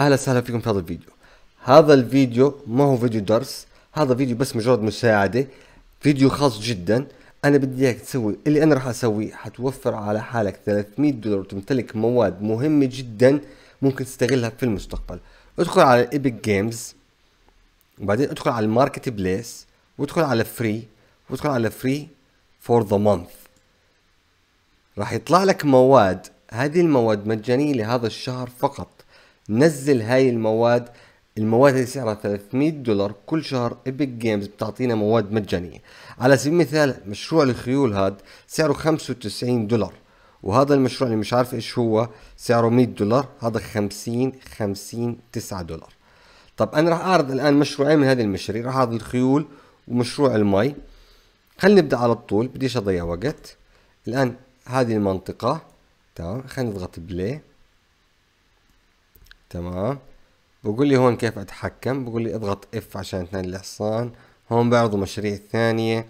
اهلا وسهلا فيكم في هذا الفيديو هذا الفيديو ما هو فيديو درس هذا فيديو بس مجرد مساعده فيديو خاص جدا انا بدي اياك تسوي اللي انا راح اسويه حتوفر على حالك 300 دولار وتمتلك مواد مهمه جدا ممكن تستغلها في المستقبل ادخل على ايبك جيمز وبعدين ادخل على الماركت بليس وادخل على فري وادخل على فري فور ذا مانث راح يطلع لك مواد هذه المواد مجانية لهذا الشهر فقط نزل هاي المواد المواد اللي سعرها 300 دولار كل شهر ايبك جيمز بتعطينا مواد مجانيه على سبيل المثال مشروع الخيول هاد سعره 95 دولار وهذا المشروع اللي مش عارف ايش هو سعره 100 دولار هذا 50 50 9 دولار طب انا راح اعرض الان مشروعين من هذه المشاريع راح اعرض الخيول ومشروع المي خلينا نبدا على طول بديش اضيع وقت الان هذه المنطقه تمام خلينا نضغط بلاي تمام بقول لي هون كيف اتحكم بقول لي اضغط اف عشان تنقل الحصان هون بعرضوا مشاريع ثانية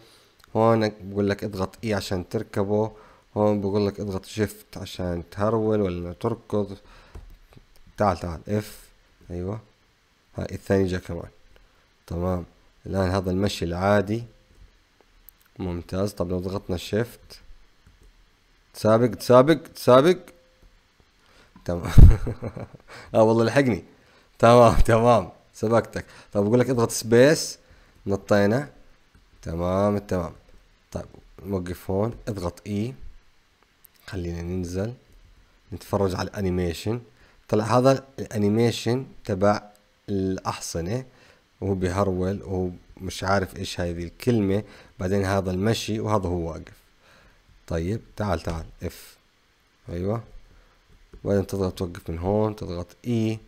هون بقول لك اضغط اي e عشان تركبه هون بقول لك اضغط شيفت عشان تهرول ولا تركض تعال تعال اف ايوه هاي الثاني جا كمان تمام الان هذا المشي العادي ممتاز طب لو ضغطنا شيفت تسابق تسابق تسابق تمام اه والله لحقني تمام تمام سبقتك طب بقول لك اضغط سبيس نطينا تمام التمام طيب نوقف هون اضغط اي e. خلينا ننزل نتفرج على الانيميشن طلع هذا الانيميشن تبع الاحصنه وهو بيهرول وهو مش عارف ايش هذه الكلمه بعدين هذا المشي وهذا هو واقف طيب تعال تعال اف ايوه وبعدين تضغط توقف من هون تضغط اي e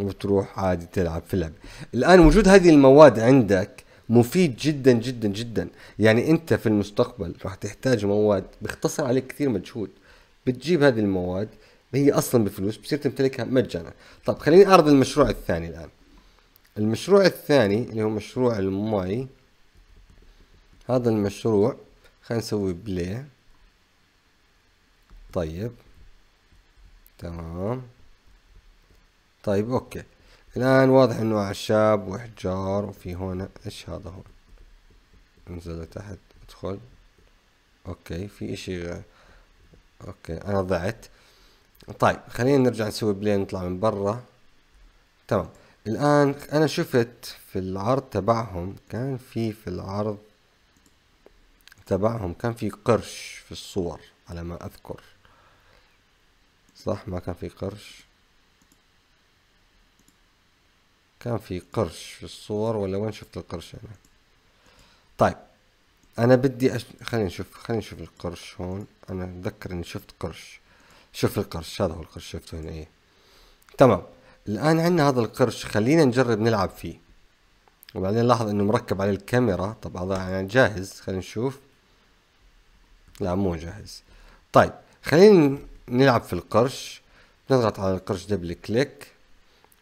وبتروح عادي تلعب في اللعبة الآن وجود هذه المواد عندك مفيد جدا جدا جدا يعني انت في المستقبل راح تحتاج مواد بيختصر عليك كثير مجهود بتجيب هذه المواد هي اصلا بفلوس بصير تمتلكها مجانا طب خليني اعرض المشروع الثاني الان المشروع الثاني اللي هو مشروع المي هذا المشروع خلينا نسوي بلاي طيب تمام طيب اوكي الان واضح انه اعشاب واحجار وفي هون ايش هذا هون انزل لتحت ادخل اوكي في اشي اوكي انا ضعت طيب خلينا نرجع نسوي بلاي نطلع من برا تمام الان انا شفت في العرض تبعهم كان في في العرض تبعهم كان في قرش في الصور على ما اذكر صح ما كان في قرش كان في قرش في الصور ولا وين شفت القرش انا طيب انا بدي أش... خلينا نشوف خلينا نشوف القرش هون انا اتذكر اني شفت قرش شوف القرش هذا هو القرش شفته هنا ايه تمام الان عندنا هذا القرش خلينا نجرب نلعب فيه وبعدين لاحظ انه مركب عليه الكاميرا طب هذا يعني جاهز خلينا نشوف لا مو جاهز طيب خلينا نلعب في القرش نضغط على القرش دبل كليك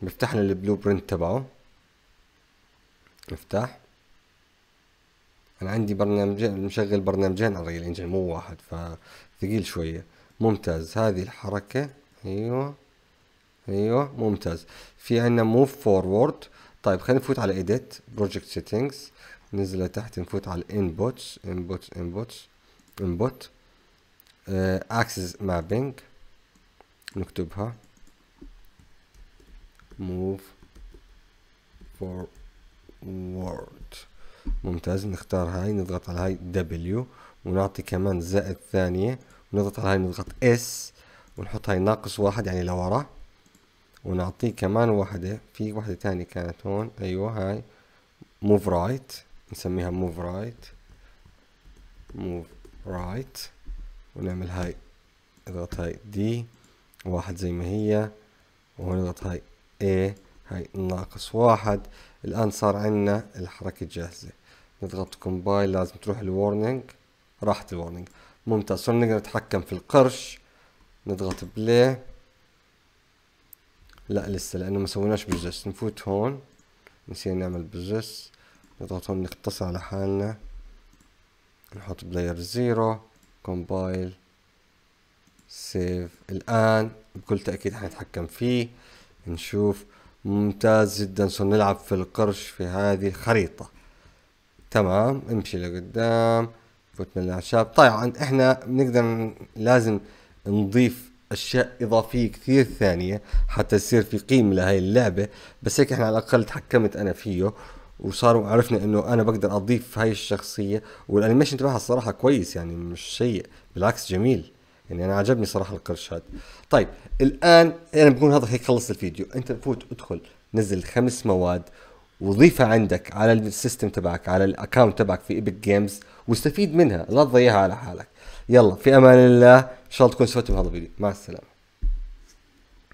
بيفتح لنا البلو برنت تبعه افتح انا عندي برنامجين مشغل برنامجين على الريل انجن مو واحد فثقيل شويه ممتاز هذه الحركه ايوه ايوه ممتاز في عندنا موف فورورد طيب خلينا نفوت على ايديت بروجكت سيتنجز ننزل لتحت نفوت على الانبوتس انبوتس انبوتس انبوت اكسس آه، مابينج نكتبها موف فور وورد ممتاز نختار هاي نضغط على هاي دبليو ونعطي كمان زائد ثانية ونضغط على هاي نضغط اس ونحط هاي ناقص واحد يعني لورا ونعطيه كمان واحدة في واحدة ثانية كانت هون أيوة هاي move right نسميها موف رايت موف رايت ونعمل هاي نضغط هاي دي واحد زي ما هي ونضغط هاي A هاي ناقص واحد الآن صار عندنا الحركة جاهزة نضغط كومبايل لازم تروح الورنينج راحت الورنينج ممتاز صرنا نقدر نتحكم في القرش نضغط بلاي لا لسه لأنه ما سويناش بزس نفوت هون نسينا نعمل بزس نضغط هون نقتصر على حالنا نحط بلاير زيرو كومبايل سيف الان بكل تاكيد حنتحكم فيه نشوف ممتاز جدا صرنا نلعب في القرش في هذه الخريطه تمام امشي لقدام من الاعشاب طيب احنا بنقدر لازم نضيف اشياء اضافيه كثير ثانيه حتى يصير في قيمه لهي اللعبه بس هيك احنا على الاقل تحكمت انا فيه وصاروا عرفنا انه انا بقدر اضيف هاي الشخصيه والانيميشن تبعها الصراحه كويس يعني مش سيء بالعكس جميل يعني انا عجبني صراحه القرش هذا طيب الان انا بكون هذا هيك خلص الفيديو انت فوت ادخل نزل خمس مواد وضيفها عندك على السيستم تبعك على الاكونت تبعك في ايبك جيمز واستفيد منها لا تضيعها على حالك يلا في امان الله ان شاء الله تكون استفدتوا من هذا الفيديو مع السلامه